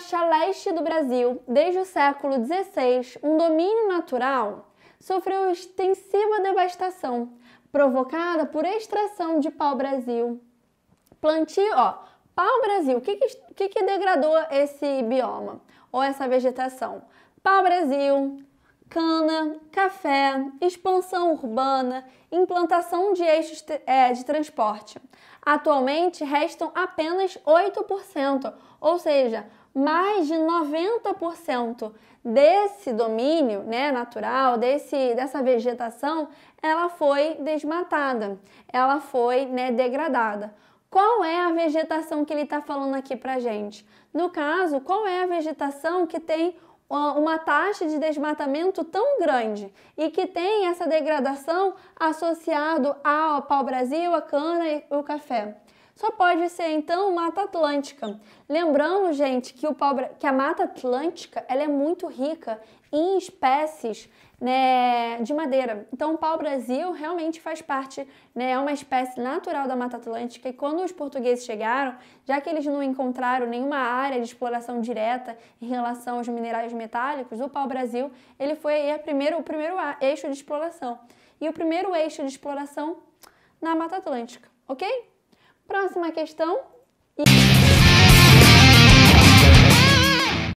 faixa leste do Brasil, desde o século XVI, um domínio natural, sofreu extensiva devastação, provocada por extração de pau-brasil. Plantio, ó, pau-brasil, o que, que, que degradou esse bioma ou essa vegetação? Pau-brasil, cana, café, expansão urbana, implantação de eixos é, de transporte. Atualmente restam apenas 8%, ou seja, mais de 90% desse domínio né, natural, desse, dessa vegetação, ela foi desmatada, ela foi né, degradada. Qual é a vegetação que ele está falando aqui para gente? No caso, qual é a vegetação que tem uma taxa de desmatamento tão grande e que tem essa degradação associado ao pau-brasil, a cana e o café só pode ser então Mata Atlântica. Lembrando, gente, que, o que a Mata Atlântica ela é muito rica em espécies né, de madeira. Então, o pau-brasil realmente faz parte, né, é uma espécie natural da Mata Atlântica. E quando os portugueses chegaram, já que eles não encontraram nenhuma área de exploração direta em relação aos minerais metálicos, o pau-brasil ele foi a o primeiro eixo de exploração. E o primeiro eixo de exploração na Mata Atlântica, ok? Próxima questão. E...